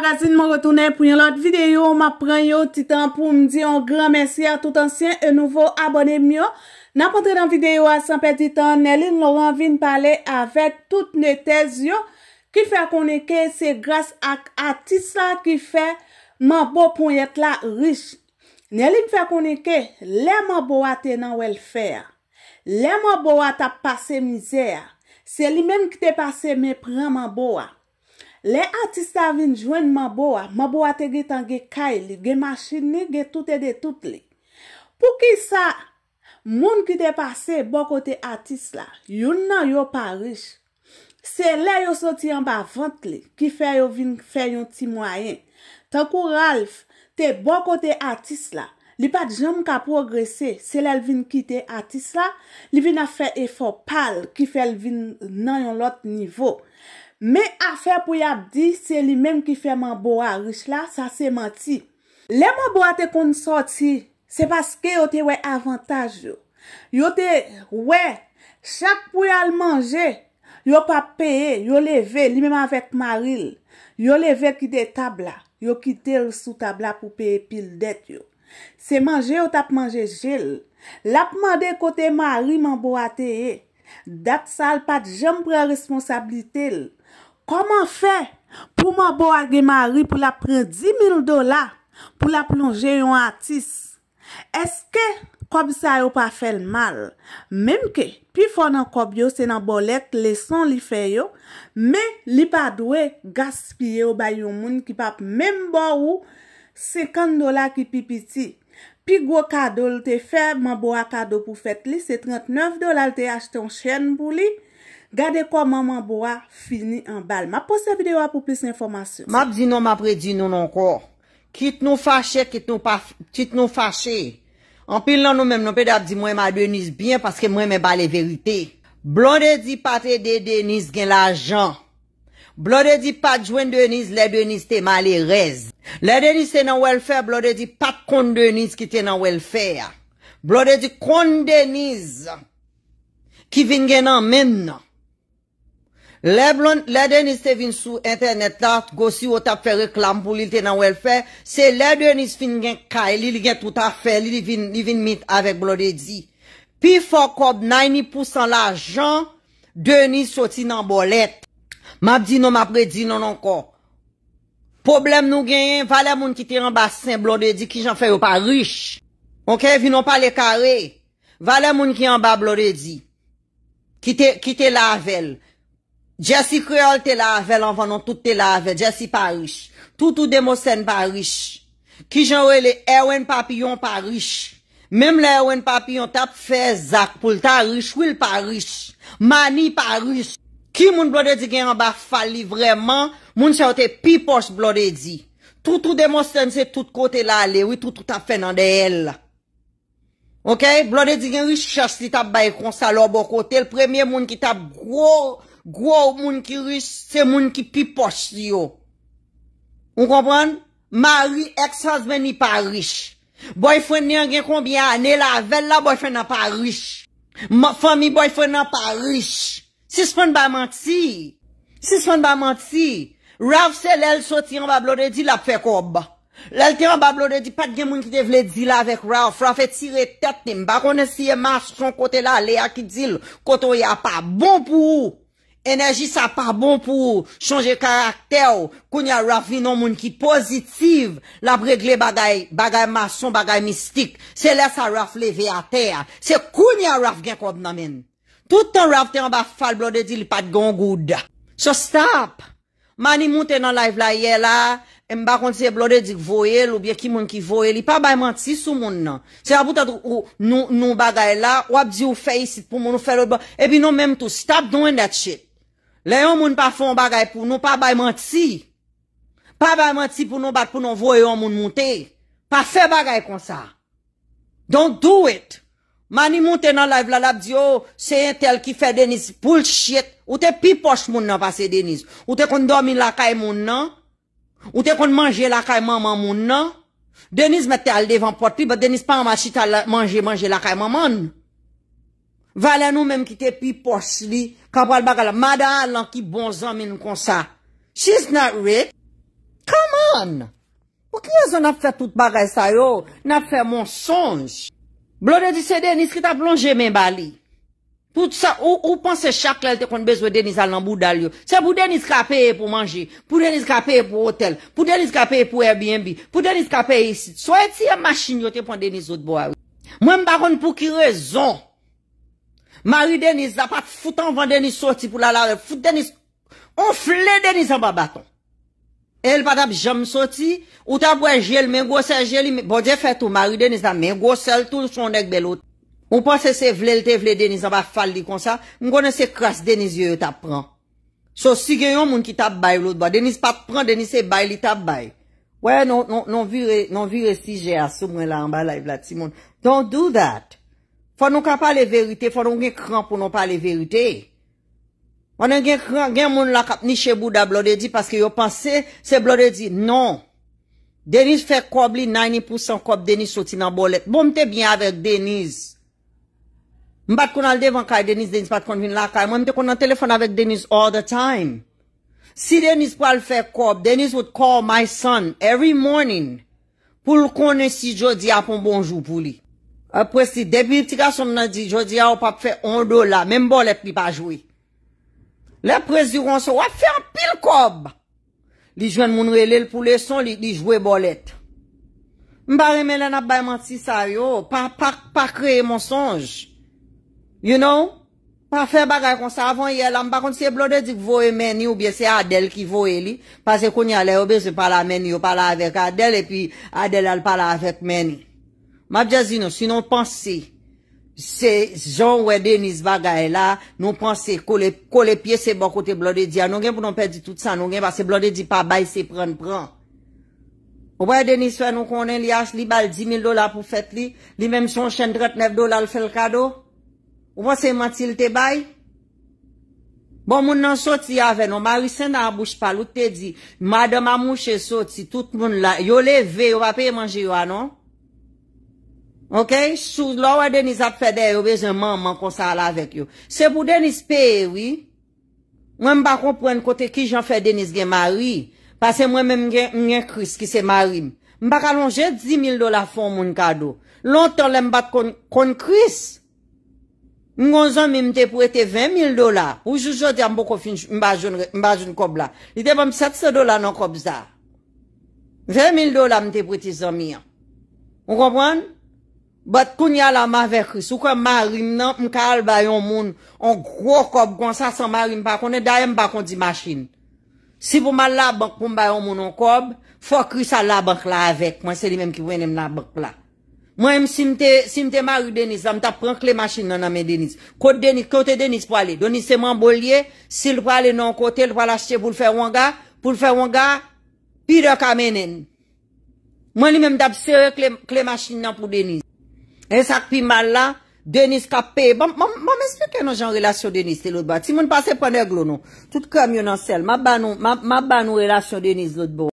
Parazine mwen retounen pou yon lot videyo, mwen pren yon titan pou mdi yon gran mersi a tout ansyen e nouvo abone myo. Nan kontre dan videyo a 100 pet titan, nelin lor anvin pale avet tout ne tez yo. Ki fè konen ke se gras ak atis la ki fè man bo pou yet la rish. Nelin fè konen ke, lèman boa te nan wel fèr. Lèman boa ta pase mizer. Se li menm ki te pase me preman boa. Le artiste a vin jwen mabowa, mabowa te ge tange kay li, ge mashi ni, ge toute de tout li. Pou ki sa, moun ki te pase bon kote artiste la, yon nan yo parish. Se le yo soti yon ba vant li, ki fe yo vin fe yon ti mwayen. Tankou Ralph, te bon kote artiste la, li pat jom ka progresse. Se le vin kite artiste la, li vin a fe efopal ki fe vin nan yon lot nivou. Me afer pou y ap di, se li menm ki fe manbo a rich la, sa se manti. Le manbo a te konsoti, se paske yo te we avantaj yo. Yo te, we, chak pou y al manje, yo pa peye, yo leve, li menm avet maril. Yo leve ki eh. de tabla, yo ki de sou tabla pou peye pil det yo. Se manje, yo tap manje jil. La pou man de kote manri manbo a te ye, dat sal pat jem pre responsablite yo. Koman fe pou man bo a gemari pou la pren 10.000 dola pou la plonje yon atis? Eske kob sa yo pa fel mal? Mem ke pi fon nan kob yo se nan bolet leson li fe yo, me li pa dwe gaspye yo bay yon moun ki pap mem bo ou 50 dola ki pipiti. Pi gwo kado lte fe, man bo a kado pou fet li, se 39 dola lte achte yon chen pou li, Gade kwa maman bo a fini an bal. Ma pose videyo a pou plis informasyon. Ma ap di nou ma predi nou nou kwa. Kit nou fache, kit nou fache. An pil nan nou menm nou ped ap di mwen ma denis byen paske mwen men bal e verite. Blon de di pat e de denis gen la jan. Blon de di pat jwen denis, le denis te male rez. Le denis te nan welfer, blon de di pat kont denis ki te nan welfer. Blon de di kont denis ki ving gen nan men nan. Le blon, le denis te vin sou internet dat, gosi wot ap fe reklam pou li te nan welfe, se le denis fin gen ka, li li gen tout a fe, li li vin mit avek blon de di. Pi fokob 90% la jan, denis soti nan bolet. Map di nou map predi nou non kon. Problem nou gen, vale moun ki te yon basen blon de di ki jan fe yo pa rish. Ok, vi nou pa le kare. Vale moun ki yon basen blon de di. Ki te lavel. Jesse kreol te la ave, lan vannon tout te la ave. Jesse pa riche. Toutou de Mosen pa riche. Ki janwe le Ewen papillon pa riche. Mem le Ewen papillon tap fe Zakpoul. Ta riche, wil pa riche. Mani pa riche. Ki moun blode di gen yon ba fali vreman, moun chate pipos blode di. Toutou de Mosen se tout kote la ale, wit toutou tap fe nan de el. Ok, blode di gen riche chaste tap bay kon salobo kote. El premye moun ki tap bro... Gwo ou moun ki rish, se moun ki pipos yo. Ou kompon? Mari ek sans meni pa rish. Boyfwen ni an gen konbyan ane la vel la boyfwen na pa rish. Ma fami boyfwen na pa rish. Sispon ba manti. Sispon ba manti. Rav se lel so ti an bablode di la fe kob. Lel ti an bablode di pat gen moun ki devle di la vek Rav. Rav fe tire tet ni mba kone siye mas kon kote la le a ki di l koto ya pa bon pou ou. Enerji sa pa bon pou chonje karakter ou koun ya raf vi nou moun ki pozitiv la pregle bagay mason, bagay mistik. Se lesa raf leve a ter, se koun ya raf gen koub nan men. Toutan raf ten an ba fal blode di li pat gongouda. So stop! Mani moun ten an live la ye la, en bakon se blode di kvoye, loupye ki moun kvoye, li pa bay manti sou moun nan. Se apouta nou bagay la, wap di ou fey sit pou moun ou fey loupa, epi nou menm tou stop doing that shit. Le yon moun pa fon bagay pou nou, pa bay mantisi. Pa bay mantisi pou nou bat pou nou voye yon moun moun te. Pa fe bagay kon sa. Donk do it. Mani moun te nan live la lab diyo, se yon tel ki fe Deniz, pou l chiet. Ou te pi pos moun nan pase Deniz. Ou te kon domi lakay moun nan. Ou te kon manje lakay maman moun nan. Deniz mette al devan potri, ba Deniz pa an masit al manje manje lakay maman moun. Vale nou menm ki te pi pos li, kabwal bagala, madan lan ki bon zan menm kon sa. She's not rich. Come on! Ou ki yo zo na fe tout bagay sa yo? Na fe monsonj. Blode di se Denis ki ta plonje menm bali. Po tout sa, ou pon se chak lal te kon bezwe Denis al nan bou dal yo? Se pou Denis kapeye pou manje, pou Denis kapeye pou hotel, pou Denis kapeye pou Airbnb, pou Denis kapeye isi. Soye ti yon masjini yo te pon Denis out bo a yo? Mwenm bagon pou ki rezon. Mari Deniz la pat foute anvan Deniz soti pou lalare. Foute Deniz. Onfle Deniz anba baton. El pat ap jom soti. Ou ta boye jel men gosej jeli. Boje fete ou mari Deniz la men gosej tout son dek belot. Ou pasese vle lte vle Deniz anba fal di kon sa. Mwen konen se kras Deniz yoye tap pran. So si genyon moun ki tap bay lout ba. Deniz pat pran Deniz se bay li tap bay. Wey non, non, non vire non, si jè asou mwen la anba la evlat si moun. Don't do that. Fwa nou ka pa le verite, fwa nou gen kran pou nou pa le verite. Wane gen kran, gen moun la kap ni chebou da blode di, paske yo panse, se blode di, non. Deniz fe kob li, 90% kob Deniz soti nan bolet. Bon mte byan avek Deniz. Mbat kon al devan kay Deniz, Deniz pat kon vin la kay, mwen mte kon nan telefon avek Deniz all the time. Si Deniz po al fe kob, Deniz would call my son every morning, pou l konen si jodi apon bonjou pou li. Apre si debil tika son nan di, jodi a ou pa pfe ondo la, menm bolet li pa jwi. Le prezi kon se wap fe an pil kob. Li jwen moun rele l pou leson, li jwi bolet. Mpa reme le nan bayman si sa yo, pa kreye monsonj. You know? Pa fe bagay kon sa avon ye la, mpa konti se blode di vowe meni ou bie se Adel ki vowe li. Pa se konye ale ou bie se pala meni ou pala avek Adel epi Adel al pala avek meni. Mabja zin nou, si nou panse, se joun wè Denis Vagay la, nou panse ko le piye se bokote blode diya, nou gen pou nou pedi tout sa, nou gen pa se blode di pa bay se pren pren. Ou wè Denis wè nou konen li as li bal 10.000 dola pou fet li, li menm son chen 39 dola l fel kado, ou wè se matil te bay? Bon moun nan sot li avè nou, ma risen nan bouche pal, ou te di, madè mamouche sot si tout moun la, yo le ve, yo va pe manje yo anon. Ok? Sou lò wè Denis ap fèdè, yo wè jè man man konsal avèk yo. Se pou Denis pè, wè mba kompren kote ki jan fè Denis gen mari. Pase mwen mwen mwen kris ki se mari. Mba kalon jè 10.000 dola fon moun kado. Lontan lè mbat kon kris. Mwen kon zon mwen mte pou ete 20.000 dola. Ou joujou di an boko finj mba joun kob la. I te bom 700 dola nan kob za. 20.000 dola mte pou ete zon mwen. Mwen kompren? Bat koun ya la ma vek kris, ou ka marim nan, mka al bayon moun, an gro kob gwan sa san marim pa, konen dayan bakon di masin. Si pou man la bank pou m bayon moun an kob, fok kris a la bank la avek, mwen se li menm ki wènen la bank la. Mwen em si mte, si mte marim Denis, am tap pran kle masin nan ame Denis. Kote Denis pou ale, Denis seman bolye, si l pou ale nan kote, l pou ale achete pou l fè wonga, pou l fè wonga, pi dek amenen. Mwen li menm tap serè kle masin nan pou Denis. En sak pi mal la, Deniz kap pe. Bon, bon, bon, mwen sepeke nou jan relasyon Deniz lout bo. Ti moun pase pwane glou nou. Tout kèm yon nan sel. Ma ban nou, ma ban nou relasyon Deniz lout bo.